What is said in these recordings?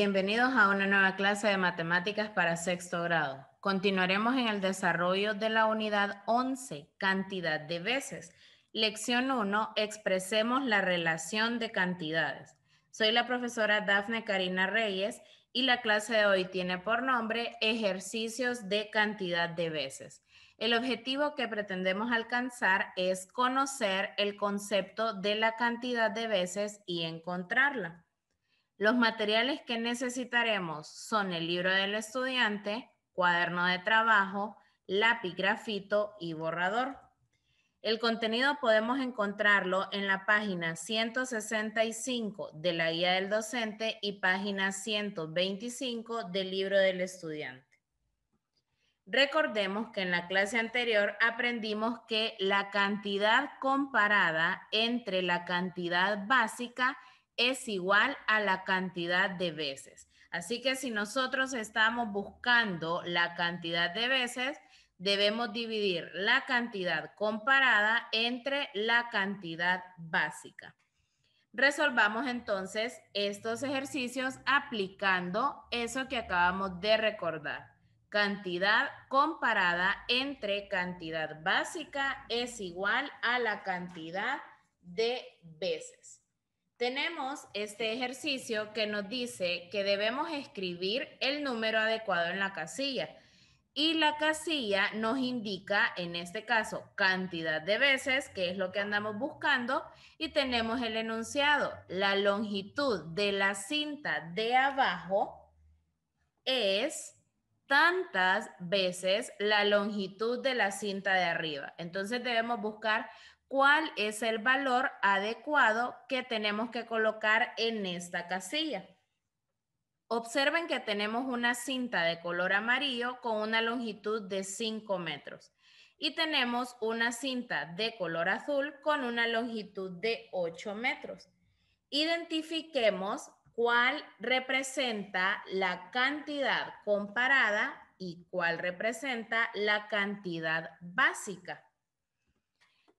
Bienvenidos a una nueva clase de matemáticas para sexto grado. Continuaremos en el desarrollo de la unidad 11, cantidad de veces. Lección 1, expresemos la relación de cantidades. Soy la profesora Dafne Karina Reyes y la clase de hoy tiene por nombre ejercicios de cantidad de veces. El objetivo que pretendemos alcanzar es conocer el concepto de la cantidad de veces y encontrarla. Los materiales que necesitaremos son el libro del estudiante, cuaderno de trabajo, lápiz grafito y borrador. El contenido podemos encontrarlo en la página 165 de la guía del docente y página 125 del libro del estudiante. Recordemos que en la clase anterior aprendimos que la cantidad comparada entre la cantidad básica es igual a la cantidad de veces. Así que si nosotros estamos buscando la cantidad de veces, debemos dividir la cantidad comparada entre la cantidad básica. Resolvamos entonces estos ejercicios aplicando eso que acabamos de recordar. Cantidad comparada entre cantidad básica es igual a la cantidad de veces. Tenemos este ejercicio que nos dice que debemos escribir el número adecuado en la casilla. Y la casilla nos indica, en este caso, cantidad de veces, que es lo que andamos buscando, y tenemos el enunciado. La longitud de la cinta de abajo es tantas veces la longitud de la cinta de arriba. Entonces debemos buscar cuál es el valor adecuado que tenemos que colocar en esta casilla. Observen que tenemos una cinta de color amarillo con una longitud de 5 metros y tenemos una cinta de color azul con una longitud de 8 metros. Identifiquemos cuál representa la cantidad comparada y cuál representa la cantidad básica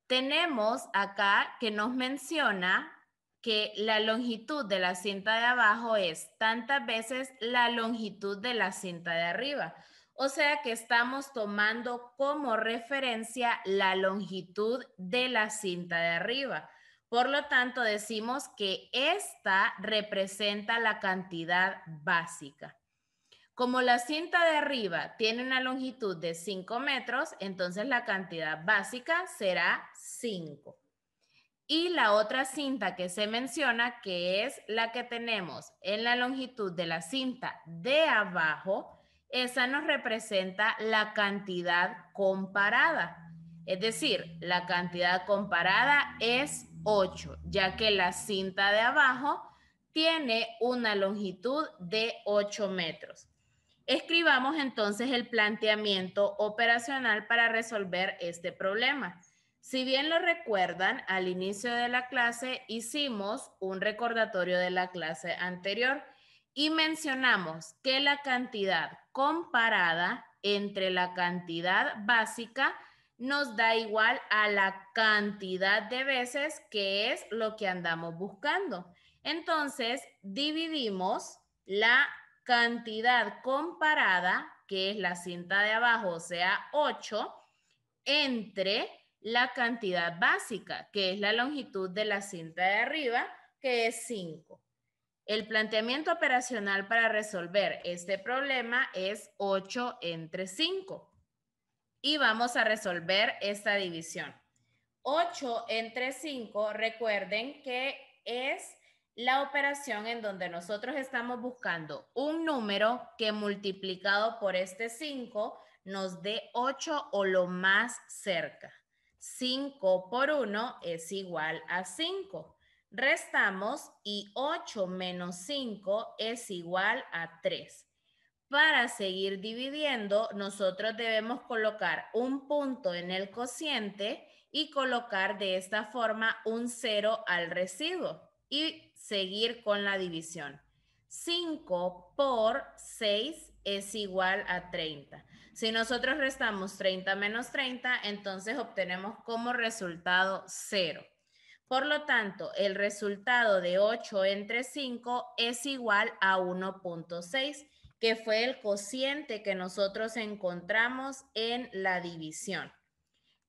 tenemos acá que nos menciona que la longitud de la cinta de abajo es tantas veces la longitud de la cinta de arriba. O sea que estamos tomando como referencia la longitud de la cinta de arriba. Por lo tanto, decimos que esta representa la cantidad básica. Como la cinta de arriba tiene una longitud de 5 metros, entonces la cantidad básica será 5. Y la otra cinta que se menciona, que es la que tenemos en la longitud de la cinta de abajo, esa nos representa la cantidad comparada. Es decir, la cantidad comparada es 8, ya que la cinta de abajo tiene una longitud de 8 metros. Escribamos entonces el planteamiento operacional para resolver este problema. Si bien lo recuerdan, al inicio de la clase hicimos un recordatorio de la clase anterior y mencionamos que la cantidad comparada entre la cantidad básica nos da igual a la cantidad de veces que es lo que andamos buscando. Entonces, dividimos la cantidad comparada, que es la cinta de abajo, o sea, 8, entre la cantidad básica, que es la longitud de la cinta de arriba, que es 5. El planteamiento operacional para resolver este problema es 8 entre 5. Y vamos a resolver esta división. 8 entre 5, recuerden que es la operación en donde nosotros estamos buscando un número que multiplicado por este 5 nos dé 8 o lo más cerca. 5 por 1 es igual a 5. Restamos y 8 menos 5 es igual a 3. Para seguir dividiendo, nosotros debemos colocar un punto en el cociente y colocar de esta forma un 0 al residuo y seguir con la división. 5 por 6 es igual a 30. Si nosotros restamos 30 menos 30, entonces obtenemos como resultado 0. Por lo tanto, el resultado de 8 entre 5 es igual a 1.6, que fue el cociente que nosotros encontramos en la división.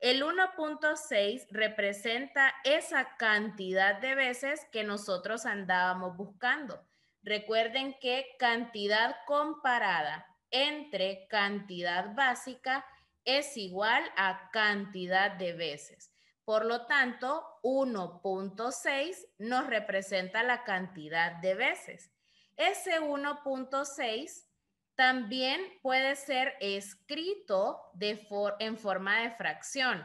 El 1.6 representa esa cantidad de veces que nosotros andábamos buscando. Recuerden que cantidad comparada entre cantidad básica es igual a cantidad de veces. Por lo tanto, 1.6 nos representa la cantidad de veces. Ese 1.6 también puede ser escrito de en forma de fracción.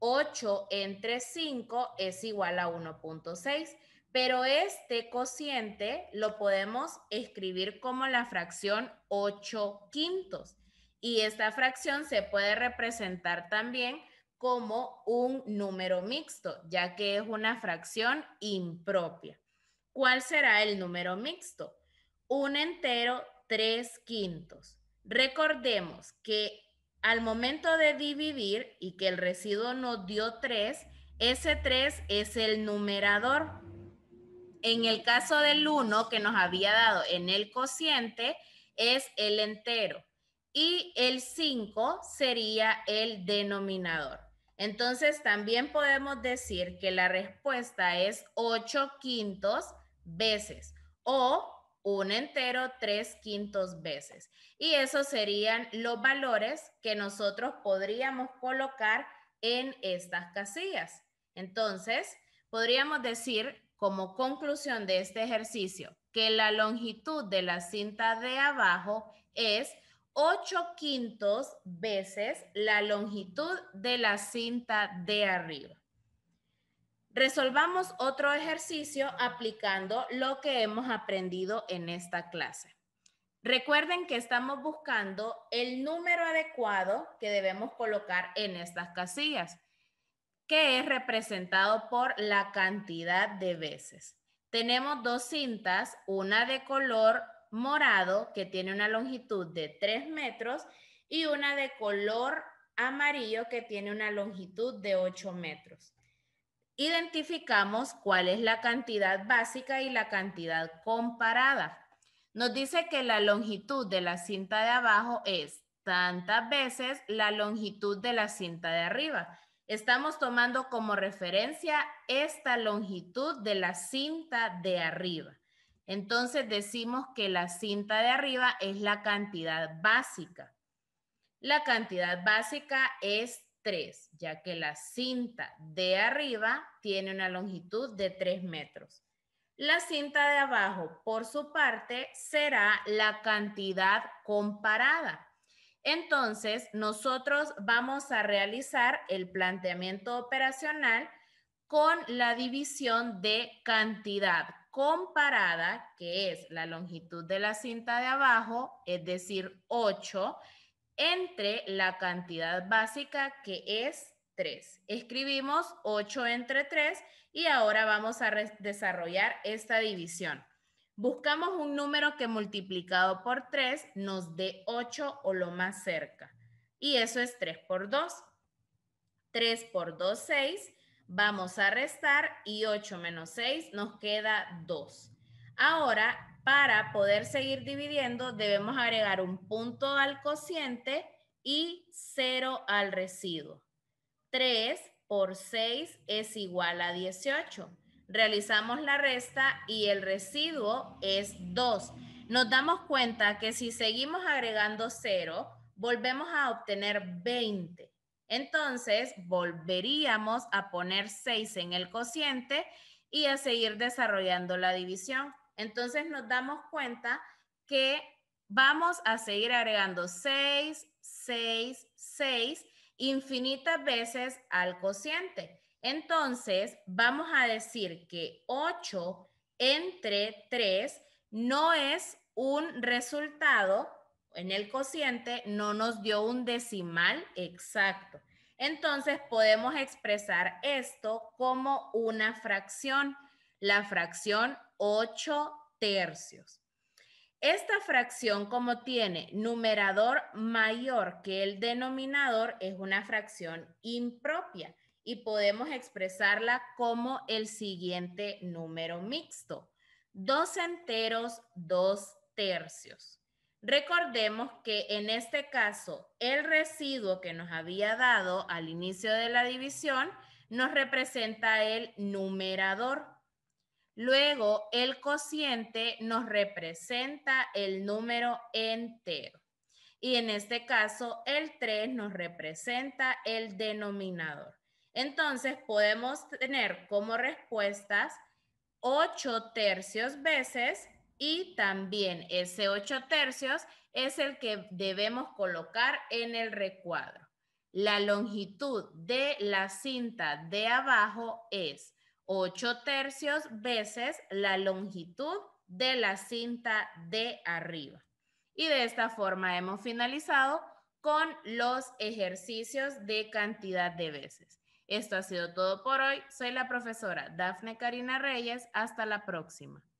8 entre 5 es igual a 1.6, pero este cociente lo podemos escribir como la fracción 8 quintos. Y esta fracción se puede representar también como un número mixto, ya que es una fracción impropia. ¿Cuál será el número mixto? Un entero tres quintos. Recordemos que al momento de dividir y que el residuo nos dio 3, ese 3 es el numerador. En el caso del 1 que nos había dado en el cociente es el entero y el 5 sería el denominador. Entonces también podemos decir que la respuesta es 8 quintos veces o un entero tres quintos veces. Y esos serían los valores que nosotros podríamos colocar en estas casillas. Entonces, podríamos decir como conclusión de este ejercicio que la longitud de la cinta de abajo es ocho quintos veces la longitud de la cinta de arriba. Resolvamos otro ejercicio aplicando lo que hemos aprendido en esta clase. Recuerden que estamos buscando el número adecuado que debemos colocar en estas casillas, que es representado por la cantidad de veces. Tenemos dos cintas, una de color morado que tiene una longitud de 3 metros y una de color amarillo que tiene una longitud de 8 metros identificamos cuál es la cantidad básica y la cantidad comparada. Nos dice que la longitud de la cinta de abajo es tantas veces la longitud de la cinta de arriba. Estamos tomando como referencia esta longitud de la cinta de arriba. Entonces decimos que la cinta de arriba es la cantidad básica. La cantidad básica es ya que la cinta de arriba tiene una longitud de 3 metros. La cinta de abajo, por su parte, será la cantidad comparada. Entonces, nosotros vamos a realizar el planteamiento operacional con la división de cantidad comparada, que es la longitud de la cinta de abajo, es decir, 8, entre la cantidad básica que es 3. Escribimos 8 entre 3 y ahora vamos a desarrollar esta división. Buscamos un número que multiplicado por 3 nos dé 8 o lo más cerca. Y eso es 3 por 2. 3 por 2, 6. Vamos a restar y 8 menos 6 nos queda 2. Ahora, para poder seguir dividiendo, debemos agregar un punto al cociente y cero al residuo. 3 por 6 es igual a 18. Realizamos la resta y el residuo es 2. Nos damos cuenta que si seguimos agregando 0, volvemos a obtener 20. Entonces, volveríamos a poner 6 en el cociente y a seguir desarrollando la división. Entonces nos damos cuenta que vamos a seguir agregando 6, 6, 6 infinitas veces al cociente. Entonces vamos a decir que 8 entre 3 no es un resultado en el cociente, no nos dio un decimal exacto. Entonces podemos expresar esto como una fracción. La fracción 8 tercios. Esta fracción, como tiene numerador mayor que el denominador, es una fracción impropia y podemos expresarla como el siguiente número mixto. Dos enteros, dos tercios. Recordemos que en este caso el residuo que nos había dado al inicio de la división nos representa el numerador Luego, el cociente nos representa el número entero. Y en este caso, el 3 nos representa el denominador. Entonces, podemos tener como respuestas 8 tercios veces y también ese 8 tercios es el que debemos colocar en el recuadro. La longitud de la cinta de abajo es 8 tercios veces la longitud de la cinta de arriba. Y de esta forma hemos finalizado con los ejercicios de cantidad de veces. Esto ha sido todo por hoy. Soy la profesora Dafne Karina Reyes. Hasta la próxima.